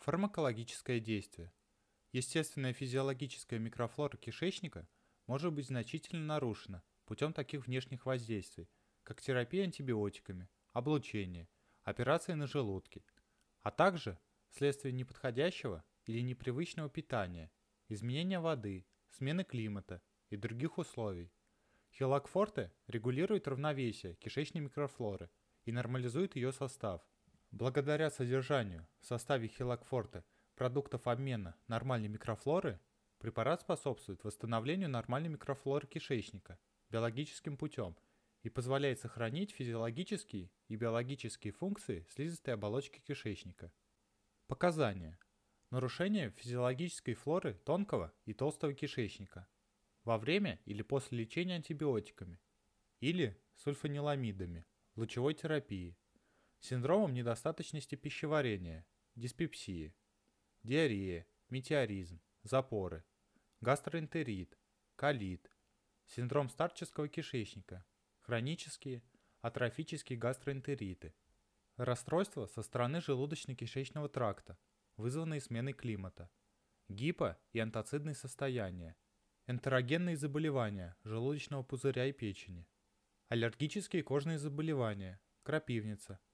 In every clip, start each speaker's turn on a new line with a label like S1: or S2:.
S1: Фармакологическое действие. Естественная физиологическая микрофлора кишечника может быть значительно нарушена путем таких внешних воздействий, как терапия антибиотиками, облучение, операции на желудке, а также вследствие неподходящего или непривычного питания, изменения воды, смены климата и других условий. Хелакфорте регулирует равновесие кишечной микрофлоры и нормализует ее состав – Благодаря содержанию в составе хилакфорта продуктов обмена нормальной микрофлоры, препарат способствует восстановлению нормальной микрофлоры кишечника биологическим путем и позволяет сохранить физиологические и биологические функции слизистой оболочки кишечника. Показания. Нарушение физиологической флоры тонкого и толстого кишечника во время или после лечения антибиотиками или сульфаниламидами, лучевой терапии – синдромом недостаточности пищеварения, диспепсии, диарея, метеоризм, запоры, гастроэнтерит, колит, синдром старческого кишечника, хронические атрофические гастроэнтериты, расстройства со стороны желудочно-кишечного тракта, вызванные сменой климата, гипо- и антоцидные состояния, энтерогенные заболевания желудочного пузыря и печени, аллергические кожные заболевания, крапивница –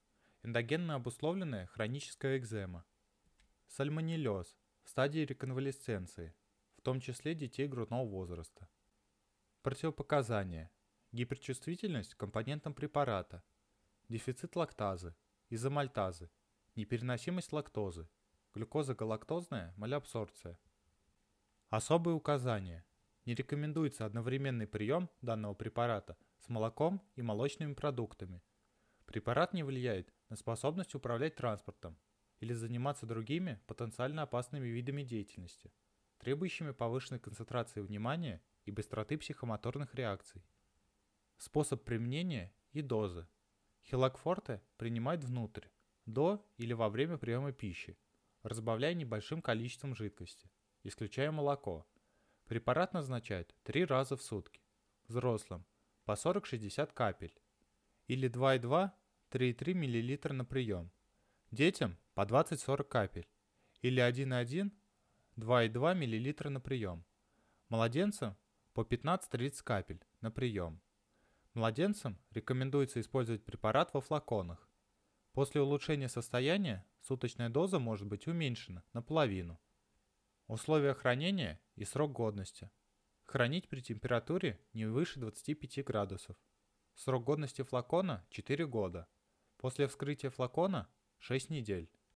S1: эндогенно обусловленная хроническая экзема, сальмонеллез в стадии реконвалесценции, в том числе детей грудного возраста. Противопоказания. Гиперчувствительность к компонентам препарата, дефицит лактазы, изомальтазы, непереносимость лактозы, глюкоза-галактозная, глюкозогалактозная малябсорбция. Особые указания. Не рекомендуется одновременный прием данного препарата с молоком и молочными продуктами – Препарат не влияет на способность управлять транспортом или заниматься другими потенциально опасными видами деятельности, требующими повышенной концентрации внимания и быстроты психомоторных реакций. Способ применения и дозы. Хилокфорте принимают внутрь, до или во время приема пищи, разбавляя небольшим количеством жидкости, исключая молоко. Препарат назначают 3 раза в сутки, взрослым, по 40-60 капель, или 2,2 3,3 мл на прием. Детям по 20-40 капель или 1,1 2,2 мл на прием. Младенцам по 15-30 капель на прием. Младенцам рекомендуется использовать препарат во флаконах. После улучшения состояния суточная доза может быть уменьшена наполовину. Условия хранения и срок годности. Хранить при температуре не выше 25 градусов. Срок годности флакона – 4 года. После вскрытия флакона – 6 недель.